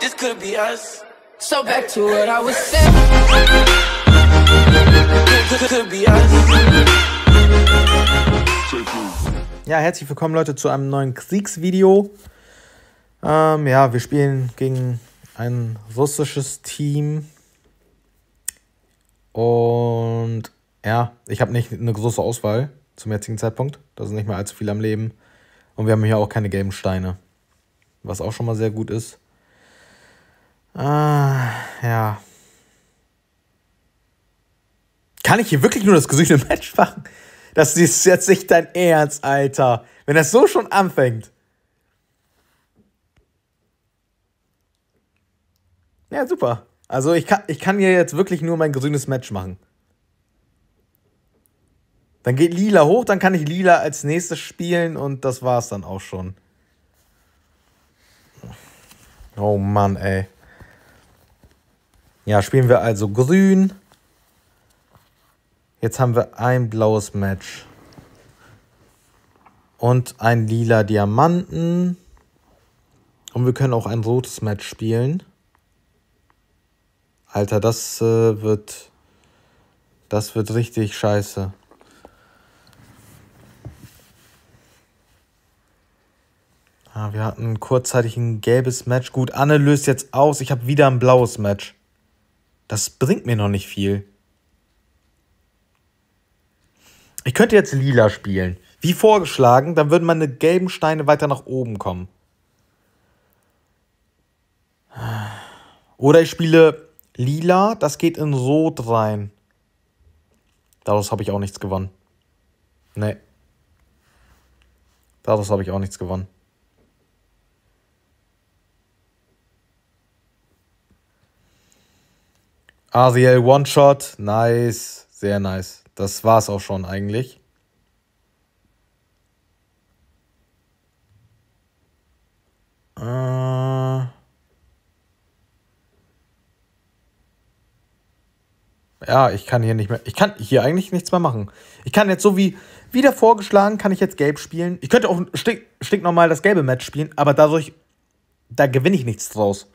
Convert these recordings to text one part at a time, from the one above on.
this could be us. So back to what I was saying. Could be us. Ja, herzlich willkommen Leute zu einem neuen Kriegsvideo. Ähm, ja, wir spielen gegen ein russisches Team. Und ja, ich habe nicht eine große Auswahl zum jetzigen Zeitpunkt. Da sind nicht mehr allzu viele am Leben. Und wir haben hier auch keine gelben Steine. Was auch schon mal sehr gut ist. Ah, ja. Kann ich hier wirklich nur das Gesicht Match machen? Das ist jetzt nicht dein Ernst, Alter. Wenn das so schon anfängt. Ja, super. Also ich kann, ich kann hier jetzt wirklich nur mein grünes Match machen. Dann geht Lila hoch, dann kann ich Lila als nächstes spielen und das war's dann auch schon. Oh Mann, ey. Ja, spielen wir also grün. Jetzt haben wir ein blaues Match. Und ein lila Diamanten. Und wir können auch ein rotes Match spielen. Alter, das äh, wird. Das wird richtig scheiße. Ah, wir hatten kurzzeitig ein gelbes Match. Gut, Anne löst jetzt aus. Ich habe wieder ein blaues Match. Das bringt mir noch nicht viel. Ich könnte jetzt lila spielen. Wie vorgeschlagen, dann würden meine gelben Steine weiter nach oben kommen. Oder ich spiele lila, das geht in Rot rein. Daraus habe ich auch nichts gewonnen. Nee. Daraus habe ich auch nichts gewonnen. Ariel One-Shot, nice, sehr nice. Das war's auch schon eigentlich. Äh. Ja, ich kann hier nicht mehr. Ich kann hier eigentlich nichts mehr machen. Ich kann jetzt so wie wieder vorgeschlagen, kann ich jetzt gelb spielen. Ich könnte auch stinknormal das gelbe Match spielen, aber dadurch, da gewinne ich nichts draus.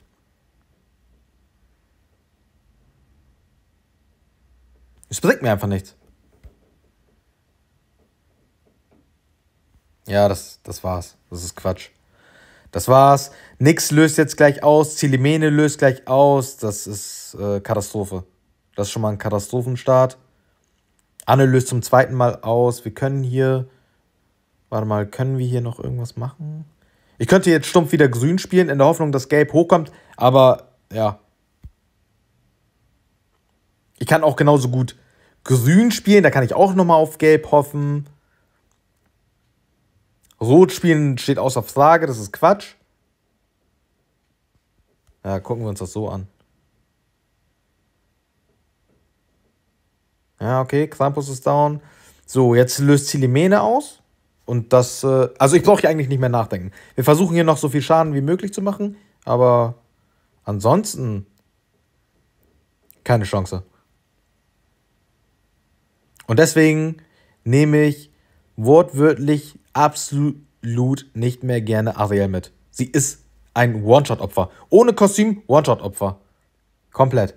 Es bringt mir einfach nichts. Ja, das, das war's. Das ist Quatsch. Das war's. Nix löst jetzt gleich aus. Zilimene löst gleich aus. Das ist äh, Katastrophe. Das ist schon mal ein Katastrophenstart. Anne löst zum zweiten Mal aus. Wir können hier. Warte mal, können wir hier noch irgendwas machen? Ich könnte jetzt stumpf wieder grün spielen, in der Hoffnung, dass gelb hochkommt. Aber ja, ich kann auch genauso gut grün spielen, da kann ich auch nochmal auf gelb hoffen. Rot spielen steht außer Frage, das ist Quatsch. Ja, gucken wir uns das so an. Ja, okay, Krampus ist down. So, jetzt löst Zilimene aus. Und das, äh, also ich brauche hier eigentlich nicht mehr nachdenken. Wir versuchen hier noch so viel Schaden wie möglich zu machen, aber ansonsten keine Chance. Und deswegen nehme ich wortwörtlich absolut nicht mehr gerne Ariel mit. Sie ist ein One-Shot-Opfer. Ohne Kostüm, One-Shot-Opfer. Komplett.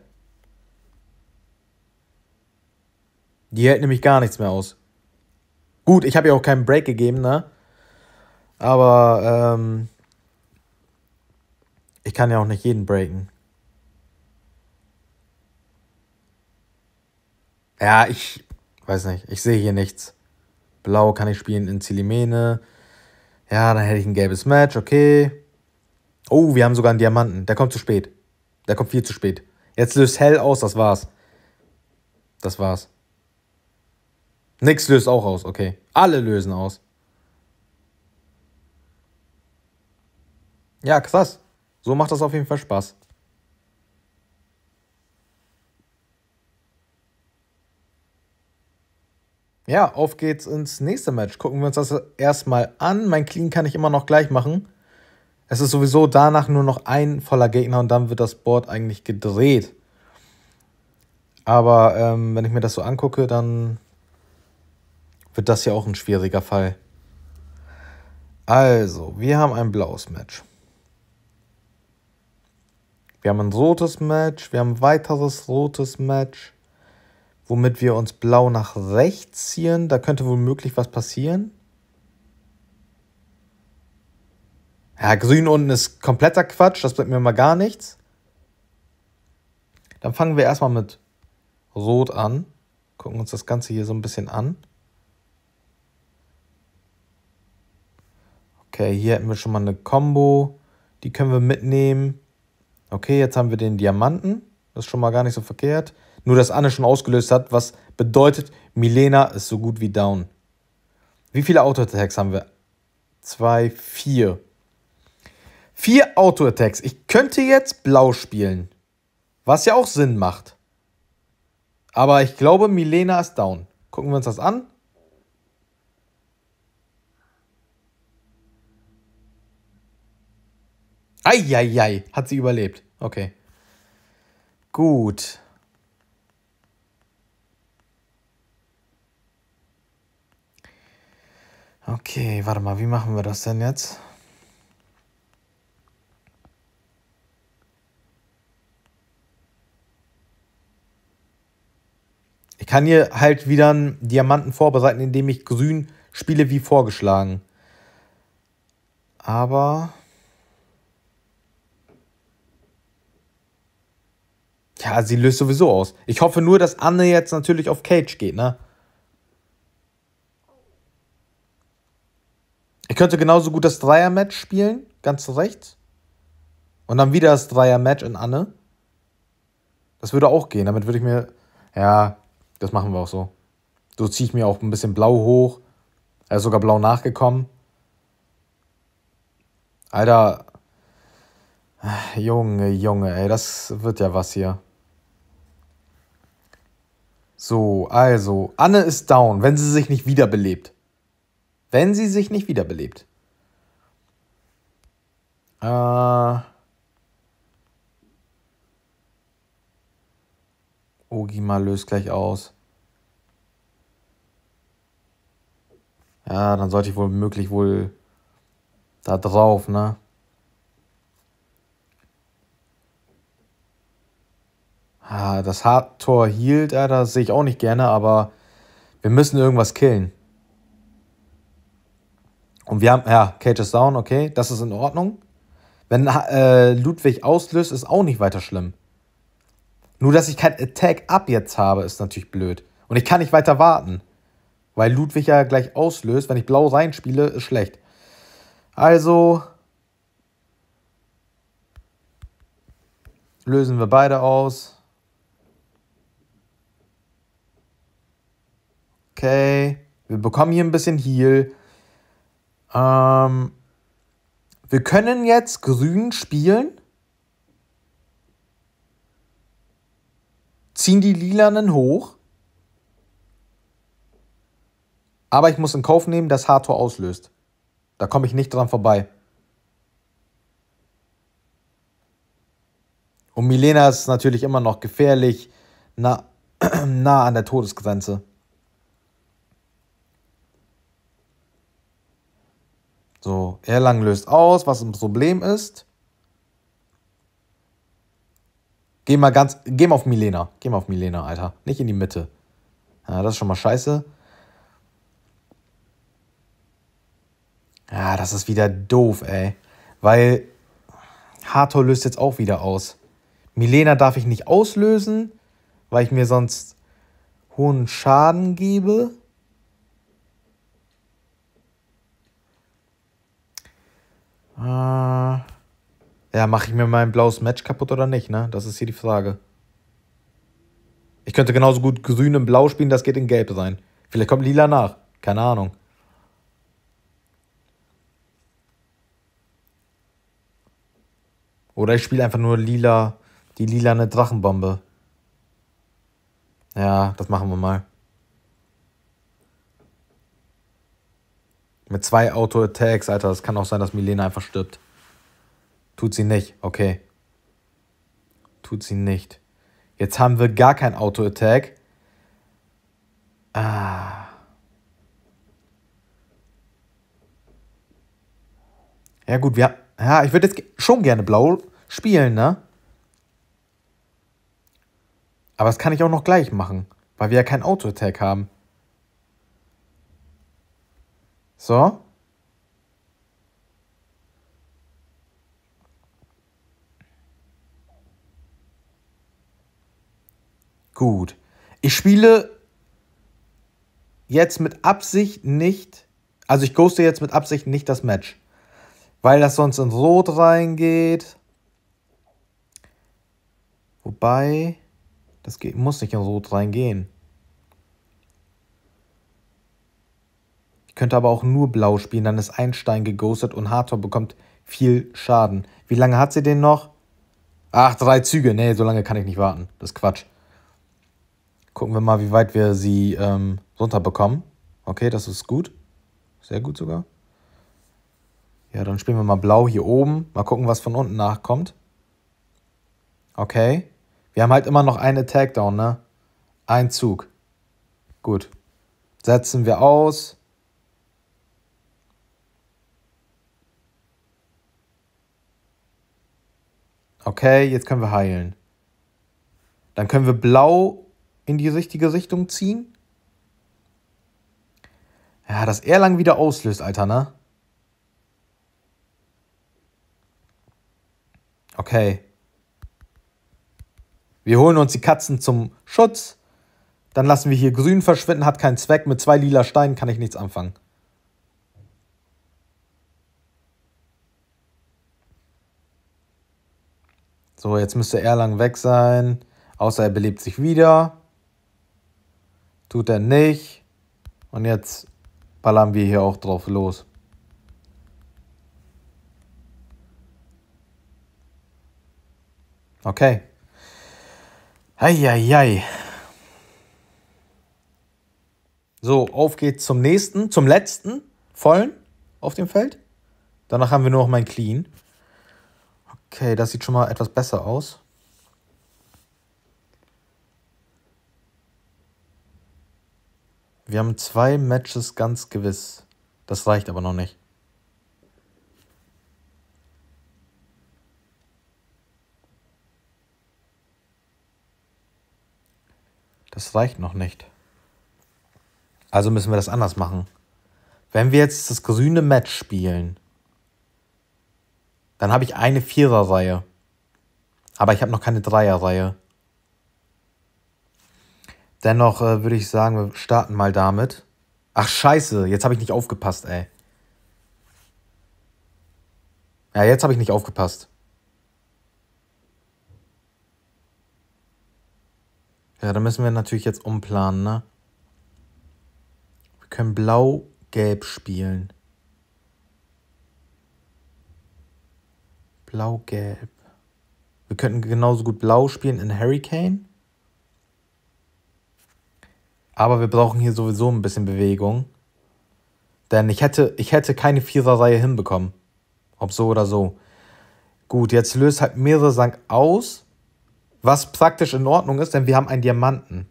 Die hält nämlich gar nichts mehr aus. Gut, ich habe ihr auch keinen Break gegeben, ne? Aber ähm, ich kann ja auch nicht jeden breaken. Ja, ich weiß nicht, ich sehe hier nichts. Blau kann ich spielen in Zilimene. Ja, dann hätte ich ein gelbes Match, okay. Oh, wir haben sogar einen Diamanten. Der kommt zu spät. Der kommt viel zu spät. Jetzt löst Hell aus, das war's. Das war's. Nix löst auch aus, okay. Alle lösen aus. Ja, krass. So macht das auf jeden Fall Spaß. Ja, auf geht's ins nächste Match. Gucken wir uns das erstmal an. Mein Clean kann ich immer noch gleich machen. Es ist sowieso danach nur noch ein voller Gegner und dann wird das Board eigentlich gedreht. Aber ähm, wenn ich mir das so angucke, dann wird das ja auch ein schwieriger Fall. Also, wir haben ein blaues Match. Wir haben ein rotes Match, wir haben ein weiteres rotes Match womit wir uns blau nach rechts ziehen. Da könnte womöglich was passieren. Ja, grün unten ist kompletter Quatsch, das bringt mir mal gar nichts. Dann fangen wir erstmal mit Rot an. Gucken uns das Ganze hier so ein bisschen an. Okay, hier hätten wir schon mal eine Combo. Die können wir mitnehmen. Okay, jetzt haben wir den Diamanten. Das ist schon mal gar nicht so verkehrt nur dass Anne schon ausgelöst hat, was bedeutet, Milena ist so gut wie down. Wie viele Auto-Attacks haben wir? Zwei, vier. Vier Auto-Attacks. Ich könnte jetzt blau spielen. Was ja auch Sinn macht. Aber ich glaube, Milena ist down. Gucken wir uns das an. Eieiei, hat sie überlebt. Okay. Gut. Okay, warte mal, wie machen wir das denn jetzt? Ich kann hier halt wieder einen Diamanten vorbereiten, indem ich grün spiele wie vorgeschlagen. Aber... Ja, sie löst sowieso aus. Ich hoffe nur, dass Anne jetzt natürlich auf Cage geht, ne? könnte genauso gut das Dreier-Match spielen, ganz rechts. Und dann wieder das Dreier-Match in Anne. Das würde auch gehen. Damit würde ich mir. Ja, das machen wir auch so. So ziehe ich mir auch ein bisschen blau hoch. Er ist sogar blau nachgekommen. Alter. Junge, Junge, ey, das wird ja was hier. So, also, Anne ist down, wenn sie sich nicht wiederbelebt wenn sie sich nicht wiederbelebt. Äh, Ogima löst gleich aus. Ja, dann sollte ich wohl möglich wohl da drauf, ne? Ah, das Hardtor hielt, ja, das sehe ich auch nicht gerne, aber wir müssen irgendwas killen. Und wir haben, ja, Cage ist down, okay, das ist in Ordnung. Wenn äh, Ludwig auslöst, ist auch nicht weiter schlimm. Nur, dass ich kein Attack-Up jetzt habe, ist natürlich blöd. Und ich kann nicht weiter warten. Weil Ludwig ja gleich auslöst. Wenn ich blau reinspiele, ist schlecht. Also. Lösen wir beide aus. Okay. Wir bekommen hier ein bisschen Heal. Ähm, wir können jetzt grün spielen. Ziehen die Lilanen hoch. Aber ich muss in Kauf nehmen, dass Hathor auslöst. Da komme ich nicht dran vorbei. Und Milena ist natürlich immer noch gefährlich, nah, nah an der Todesgrenze. So, Erlang löst aus, was ein Problem ist. Geh mal ganz, geh mal auf Milena. Geh mal auf Milena, Alter. Nicht in die Mitte. Ja, das ist schon mal scheiße. Ja, das ist wieder doof, ey. Weil Hathor löst jetzt auch wieder aus. Milena darf ich nicht auslösen, weil ich mir sonst hohen Schaden gebe. Äh, ja, mache ich mir mein blaues Match kaputt oder nicht, ne? Das ist hier die Frage. Ich könnte genauso gut grün und blau spielen, das geht in gelb sein. Vielleicht kommt lila nach. Keine Ahnung. Oder ich spiele einfach nur lila, die lila eine Drachenbombe. Ja, das machen wir mal. Mit zwei Auto-Attacks, Alter. Es kann auch sein, dass Milena einfach stirbt. Tut sie nicht, okay. Tut sie nicht. Jetzt haben wir gar kein Auto-Attack. Ah. Ja, gut, wir. Ja, ich würde jetzt schon gerne blau spielen, ne? Aber das kann ich auch noch gleich machen, weil wir ja kein Auto-Attack haben. So. Gut. Ich spiele jetzt mit Absicht nicht, also ich ghoste jetzt mit Absicht nicht das Match, weil das sonst in Rot reingeht. Wobei, das geht, muss nicht in Rot reingehen. könnte aber auch nur blau spielen, dann ist Einstein geghostet und Hartor bekommt viel Schaden. Wie lange hat sie den noch? Ach, drei Züge. Nee, so lange kann ich nicht warten. Das ist Quatsch. Gucken wir mal, wie weit wir sie ähm, runterbekommen. Okay, das ist gut. Sehr gut sogar. Ja, dann spielen wir mal blau hier oben. Mal gucken, was von unten nachkommt. Okay. Wir haben halt immer noch eine Tagdown, ne? Ein Zug. Gut. Setzen wir aus. Okay, jetzt können wir heilen. Dann können wir blau in die richtige Richtung ziehen. Ja, dass Erlang wieder auslöst, Alter, ne? Okay. Wir holen uns die Katzen zum Schutz. Dann lassen wir hier grün verschwinden, hat keinen Zweck. Mit zwei lila Steinen kann ich nichts anfangen. So, jetzt müsste er lang weg sein. Außer er belebt sich wieder. Tut er nicht. Und jetzt ballern wir hier auch drauf los. Okay. Eieiei. So, auf geht's zum nächsten, zum letzten vollen auf dem Feld. Danach haben wir nur noch mein Clean. Okay, das sieht schon mal etwas besser aus. Wir haben zwei Matches ganz gewiss. Das reicht aber noch nicht. Das reicht noch nicht. Also müssen wir das anders machen. Wenn wir jetzt das grüne Match spielen, dann habe ich eine Vierer-Reihe. Aber ich habe noch keine Dreier-Reihe. Dennoch äh, würde ich sagen, wir starten mal damit. Ach scheiße, jetzt habe ich nicht aufgepasst, ey. Ja, jetzt habe ich nicht aufgepasst. Ja, da müssen wir natürlich jetzt umplanen, ne? Wir können blau-gelb spielen. Blau-Gelb. Wir könnten genauso gut Blau spielen in Hurricane. Aber wir brauchen hier sowieso ein bisschen Bewegung. Denn ich hätte, ich hätte keine Viererreihe hinbekommen. Ob so oder so. Gut, jetzt löst halt mehrere Sank aus. Was praktisch in Ordnung ist, denn wir haben einen Diamanten.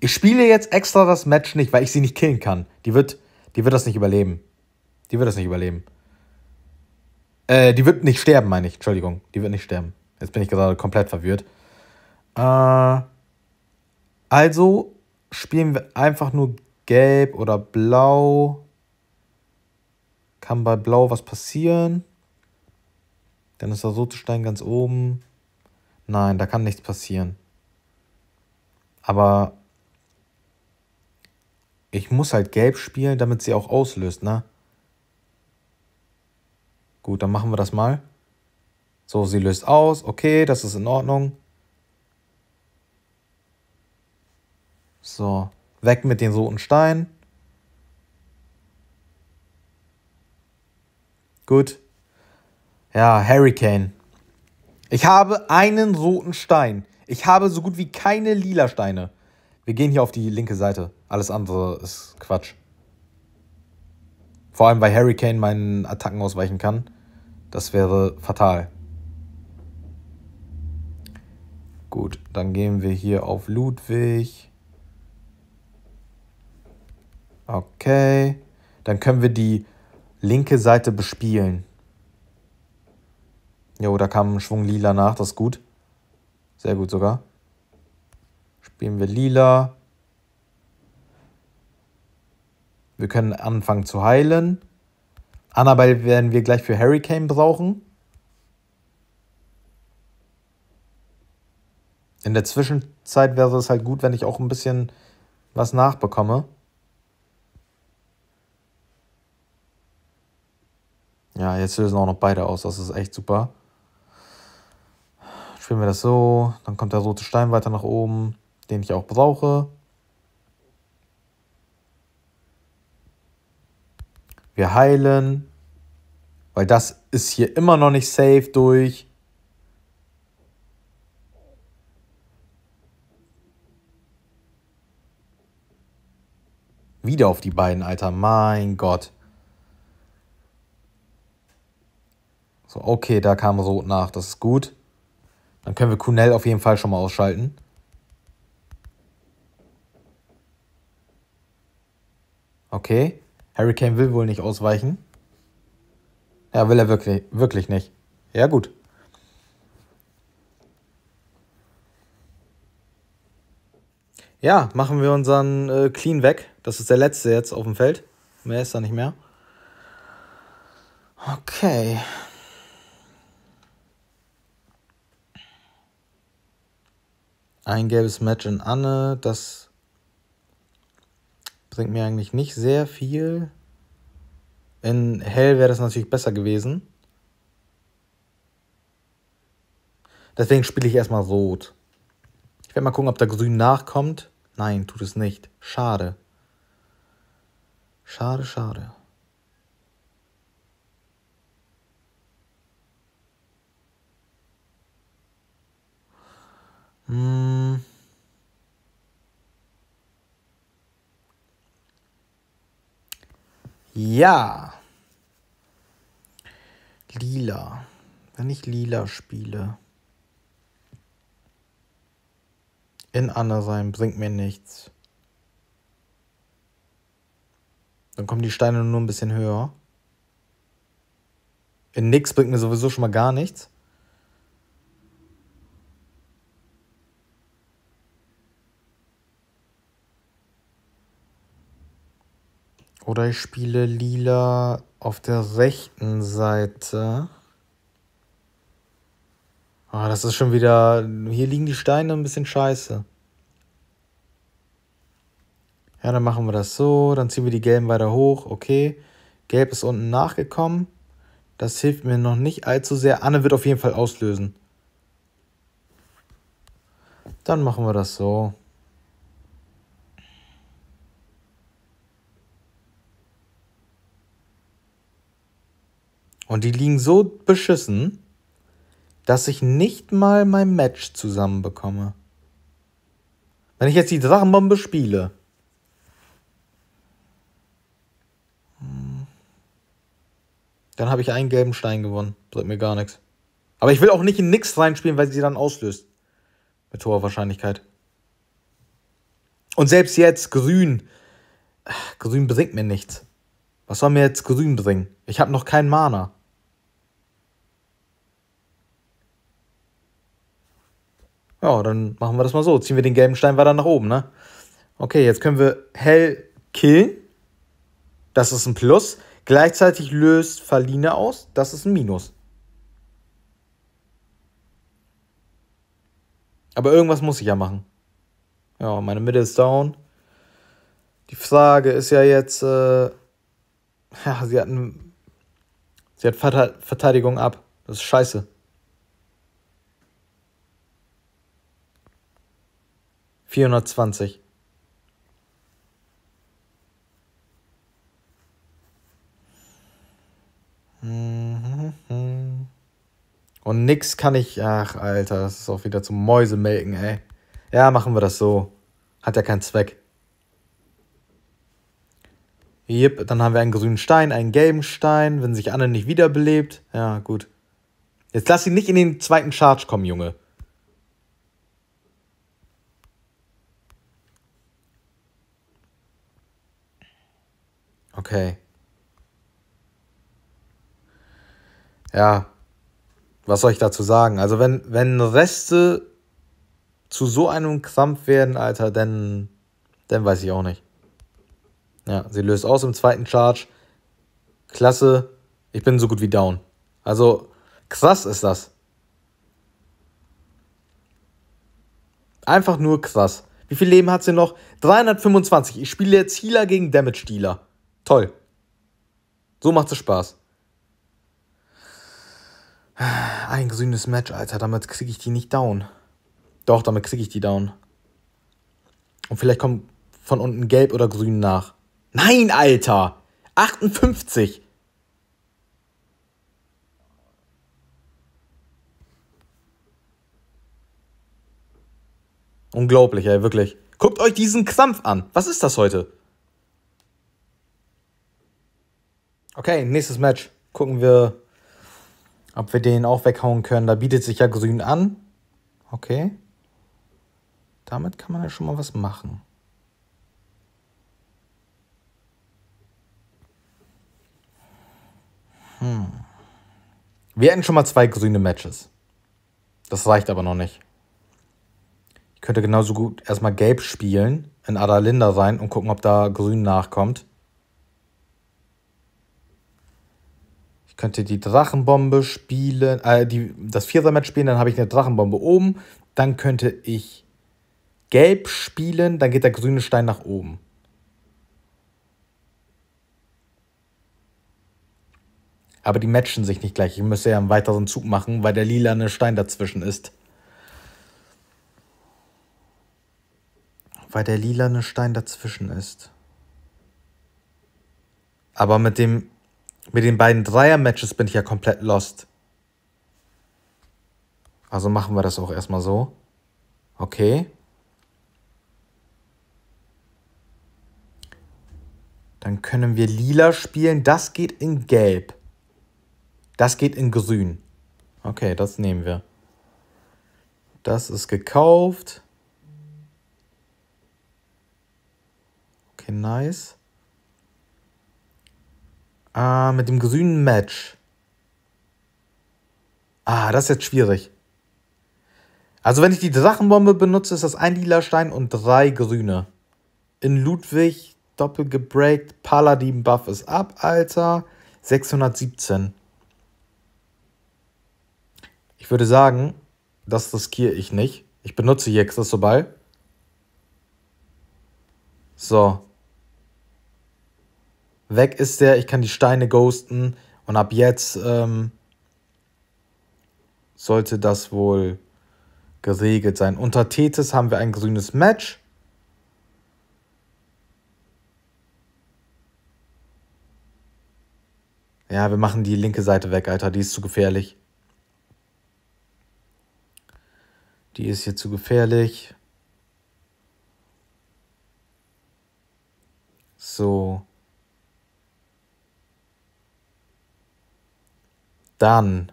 Ich spiele jetzt extra das Match nicht, weil ich sie nicht killen kann. Die wird, die wird das nicht überleben. Die wird das nicht überleben. Äh, die wird nicht sterben, meine ich. Entschuldigung, die wird nicht sterben. Jetzt bin ich gerade komplett verwirrt. Äh, also spielen wir einfach nur gelb oder blau. Kann bei blau was passieren? Dann ist der Sotostein ganz oben. Nein, da kann nichts passieren. Aber ich muss halt gelb spielen, damit sie auch auslöst, ne? Gut, dann machen wir das mal. So, sie löst aus. Okay, das ist in Ordnung. So, weg mit den roten Steinen. Gut. Ja, Hurricane. Ich habe einen roten Stein. Ich habe so gut wie keine lila Steine. Wir gehen hier auf die linke Seite. Alles andere ist Quatsch. Vor allem, weil Hurricane meinen Attacken ausweichen kann. Das wäre fatal. Gut, dann gehen wir hier auf Ludwig. Okay, dann können wir die linke Seite bespielen. Jo, da kam ein Schwung lila nach, das ist gut. Sehr gut sogar. Spielen wir lila. Wir können anfangen zu heilen. Annabelle werden wir gleich für Hurricane brauchen. In der Zwischenzeit wäre es halt gut, wenn ich auch ein bisschen was nachbekomme. Ja, jetzt lösen auch noch beide aus. Das ist echt super. Spielen wir das so. Dann kommt der rote Stein weiter nach oben, den ich auch brauche. wir heilen, weil das ist hier immer noch nicht safe durch. Wieder auf die beiden, Alter. Mein Gott. So, okay, da kam Rot nach. Das ist gut. Dann können wir Kunell auf jeden Fall schon mal ausschalten. Okay. Harry Kane will wohl nicht ausweichen. Ja, will er wirklich, wirklich nicht. Ja, gut. Ja, machen wir unseren äh, Clean weg. Das ist der letzte jetzt auf dem Feld. Mehr ist da nicht mehr. Okay. Ein gelbes Match in Anne. Das bringt mir eigentlich nicht sehr viel. In hell wäre das natürlich besser gewesen. Deswegen spiele ich erstmal rot. Ich werde mal gucken, ob da grün nachkommt. Nein, tut es nicht. Schade. Schade, schade. Hm. Ja. Lila. Wenn ich Lila spiele. In Anna sein bringt mir nichts. Dann kommen die Steine nur ein bisschen höher. In nix bringt mir sowieso schon mal gar nichts. Oder ich spiele lila auf der rechten Seite. Ah, das ist schon wieder... Hier liegen die Steine ein bisschen scheiße. Ja, dann machen wir das so. Dann ziehen wir die gelben weiter hoch. Okay. Gelb ist unten nachgekommen. Das hilft mir noch nicht allzu sehr. Anne wird auf jeden Fall auslösen. Dann machen wir das so. Und die liegen so beschissen, dass ich nicht mal mein Match zusammenbekomme. Wenn ich jetzt die Drachenbombe spiele. Hm. Dann habe ich einen gelben Stein gewonnen. Bringt mir gar nichts. Aber ich will auch nicht in nix reinspielen, weil sie dann auslöst. Mit hoher Wahrscheinlichkeit. Und selbst jetzt, grün. grün bringt mir nichts. Was soll mir jetzt grün bringen? Ich habe noch keinen Mana. Ja, dann machen wir das mal so. Ziehen wir den gelben Stein weiter nach oben, ne? Okay, jetzt können wir hell killen. Das ist ein Plus. Gleichzeitig löst Verline aus. Das ist ein Minus. Aber irgendwas muss ich ja machen. Ja, meine Mitte ist down. Die Frage ist ja jetzt, äh, ja, sie hat, einen, sie hat Verteidigung ab. Das ist scheiße. 420. Mhm. Und nix kann ich. Ach, Alter, das ist auch wieder zum Mäusemelken, ey. Ja, machen wir das so. Hat ja keinen Zweck. Jep, dann haben wir einen grünen Stein, einen gelben Stein, wenn sich Anne nicht wiederbelebt. Ja, gut. Jetzt lass ihn nicht in den zweiten Charge kommen, Junge. Okay. Ja, was soll ich dazu sagen? Also, wenn, wenn Reste zu so einem Krampf werden, Alter, dann, dann weiß ich auch nicht. Ja, sie löst aus im zweiten Charge. Klasse. Ich bin so gut wie down. Also, krass ist das. Einfach nur krass. Wie viel Leben hat sie noch? 325. Ich spiele jetzt Healer gegen Damage Dealer. Toll. So macht es Spaß. Ein gesündes Match, Alter. Damit kriege ich die nicht down. Doch, damit kriege ich die down. Und vielleicht kommt von unten gelb oder grün nach. Nein, Alter! 58! Unglaublich, ey, wirklich. Guckt euch diesen Krampf an. Was ist das heute? Okay, nächstes Match. Gucken wir, ob wir den auch weghauen können. Da bietet sich ja grün an. Okay. Damit kann man ja schon mal was machen. Hm. Wir hätten schon mal zwei grüne Matches. Das reicht aber noch nicht. Ich könnte genauso gut erstmal gelb spielen, in Adalinda sein und gucken, ob da grün nachkommt. Ich könnte die Drachenbombe spielen, äh, die, das Vierermatch spielen, dann habe ich eine Drachenbombe oben. Dann könnte ich gelb spielen, dann geht der grüne Stein nach oben. Aber die matchen sich nicht gleich. Ich müsste ja einen weiteren Zug machen, weil der lila eine Stein dazwischen ist. Weil der lila eine Stein dazwischen ist. Aber mit dem mit den beiden Dreier-Matches bin ich ja komplett lost. Also machen wir das auch erstmal so. Okay. Dann können wir lila spielen. Das geht in gelb. Das geht in grün. Okay, das nehmen wir. Das ist gekauft. Okay, nice. Ah, mit dem grünen Match. Ah, das ist jetzt schwierig. Also wenn ich die Drachenbombe benutze, ist das ein lila Stein und drei grüne. In Ludwig, doppelgebreakt, Paladin Buff ist ab, Alter. 617. Ich würde sagen, das riskiere ich nicht. Ich benutze hier Cristobal. So. Weg ist der, ich kann die Steine ghosten und ab jetzt ähm, sollte das wohl geregelt sein. Unter Tethys haben wir ein grünes Match. Ja, wir machen die linke Seite weg, Alter. Die ist zu gefährlich. Die ist hier zu gefährlich. So. dann,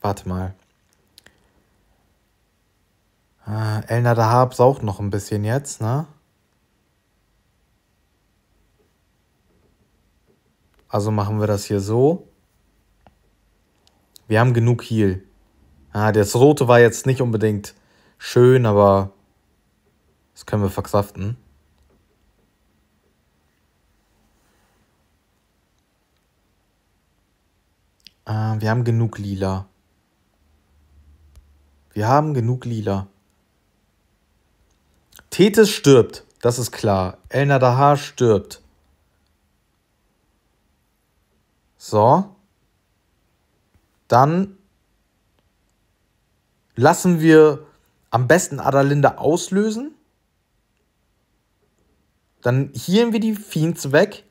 warte mal. Äh, Elna Dahab saugt noch ein bisschen jetzt, ne? Also machen wir das hier so. Wir haben genug Heal. Ah, das rote war jetzt nicht unbedingt schön, aber das können wir verkraften. Äh, wir haben genug Lila. Wir haben genug Lila. Tethys stirbt, das ist klar. El Nadahar stirbt. So. Dann lassen wir am besten Adalinde auslösen. Dann healen wir die Fiends weg.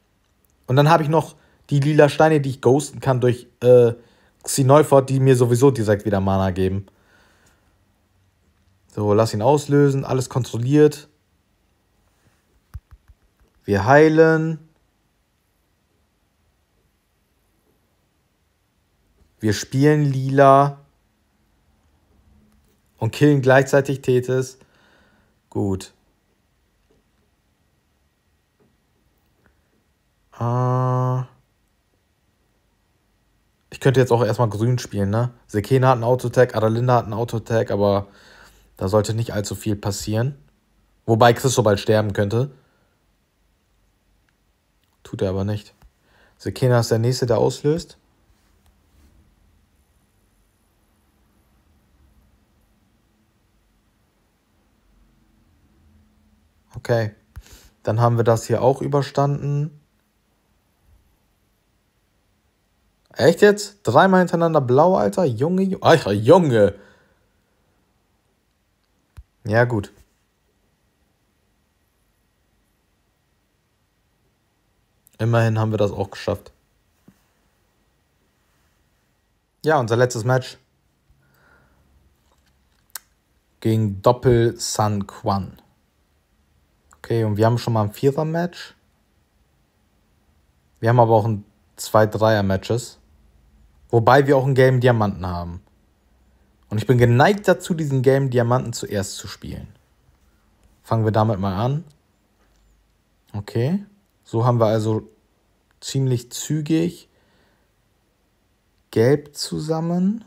Und dann habe ich noch die lila Steine, die ich ghosten kann durch äh, Xenophort, die mir sowieso direkt wieder Mana geben. So, lass ihn auslösen, alles kontrolliert. Wir heilen. Wir spielen lila und killen gleichzeitig Tethys. Gut. Ah könnte jetzt auch erstmal grün spielen, ne? Sekena hat einen Autotag, Adalinda hat einen Autotag, aber da sollte nicht allzu viel passieren. Wobei so bald sterben könnte. Tut er aber nicht. Sekena ist der Nächste, der auslöst. Okay. Dann haben wir das hier auch überstanden. Echt jetzt? Dreimal hintereinander blau, Alter? Junge, Junge. Alter, Junge. Ja, gut. Immerhin haben wir das auch geschafft. Ja, unser letztes Match gegen Doppel Sun Quan. Okay, und wir haben schon mal ein Vierer-Match. Wir haben aber auch ein zwei Dreier-Matches. Wobei wir auch einen gelben Diamanten haben. Und ich bin geneigt dazu, diesen gelben Diamanten zuerst zu spielen. Fangen wir damit mal an. Okay. So haben wir also ziemlich zügig gelb zusammen.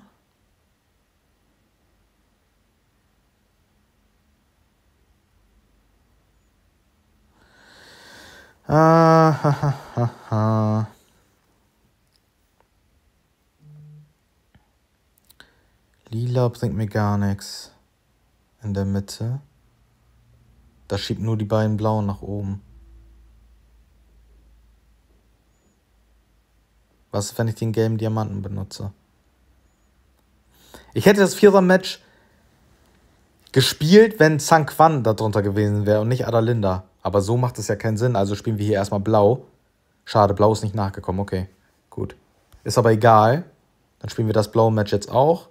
Ah, ha, ha, ha, ha. Lila bringt mir gar nichts. In der Mitte. Das schiebt nur die beiden blauen nach oben. Was ist, wenn ich den gelben Diamanten benutze? Ich hätte das Vierer-Match gespielt, wenn Zhang Quan darunter gewesen wäre und nicht Adalinda. Aber so macht es ja keinen Sinn. Also spielen wir hier erstmal blau. Schade, blau ist nicht nachgekommen. Okay, gut. Ist aber egal. Dann spielen wir das blaue Match jetzt auch.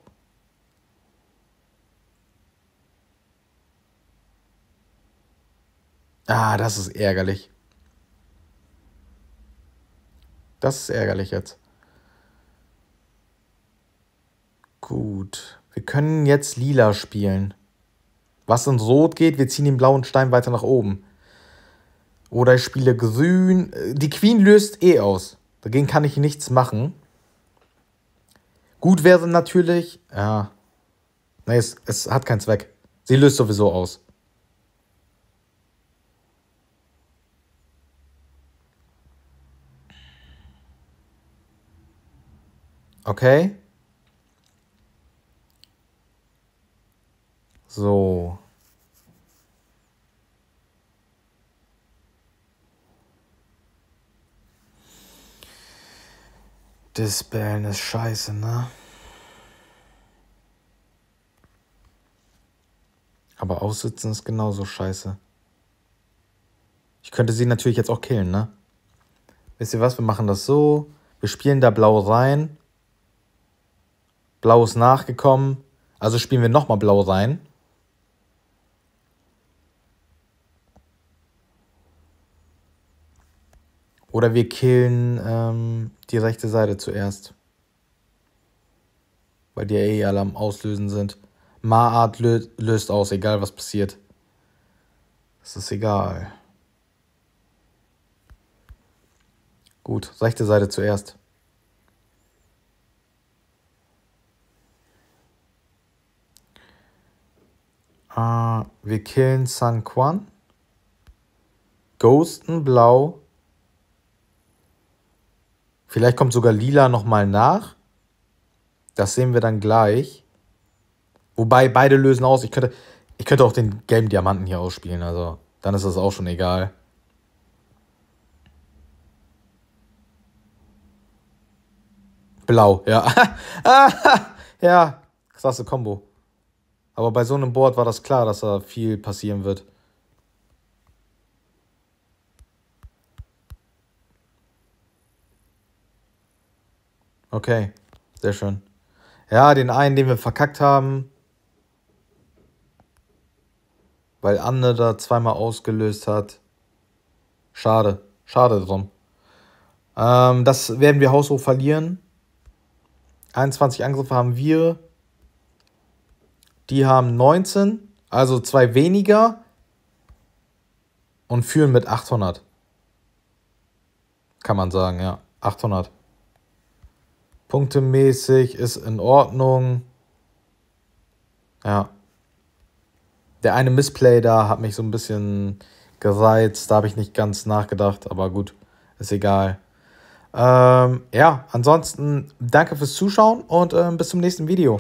Ah, das ist ärgerlich. Das ist ärgerlich jetzt. Gut. Wir können jetzt lila spielen. Was in Rot geht, wir ziehen den blauen Stein weiter nach oben. Oder ich spiele grün. Die Queen löst eh aus. Dagegen kann ich nichts machen. Gut wäre natürlich. Ja. Nee, es, es hat keinen Zweck. Sie löst sowieso aus. Okay? So. Dispellen ist scheiße, ne? Aber aussitzen ist genauso scheiße. Ich könnte sie natürlich jetzt auch killen, ne? Wisst ihr was? Wir machen das so. Wir spielen da blau rein. Blau ist nachgekommen. Also spielen wir nochmal Blau rein. Oder wir killen ähm, die rechte Seite zuerst. Weil die ja eh alle am Auslösen sind. Maat lö löst aus, egal was passiert. Es ist egal. Gut, rechte Seite zuerst. Uh, wir killen San Quan. Ghosten Blau. Vielleicht kommt sogar Lila nochmal nach. Das sehen wir dann gleich. Wobei beide lösen aus. Ich könnte, ich könnte auch den gelben Diamanten hier ausspielen. Also dann ist das auch schon egal. Blau, ja. Ah, ja, krasse Kombo. Aber bei so einem Board war das klar, dass da viel passieren wird. Okay, sehr schön. Ja, den einen, den wir verkackt haben, weil Anne da zweimal ausgelöst hat. Schade, schade drum. Ähm, das werden wir haushoch verlieren. 21 Angriffe haben wir. Die haben 19, also zwei weniger und führen mit 800. Kann man sagen, ja. 800. Punktemäßig ist in Ordnung. Ja. Der eine Missplay da hat mich so ein bisschen gereizt. Da habe ich nicht ganz nachgedacht, aber gut, ist egal. Ähm, ja, ansonsten danke fürs Zuschauen und äh, bis zum nächsten Video.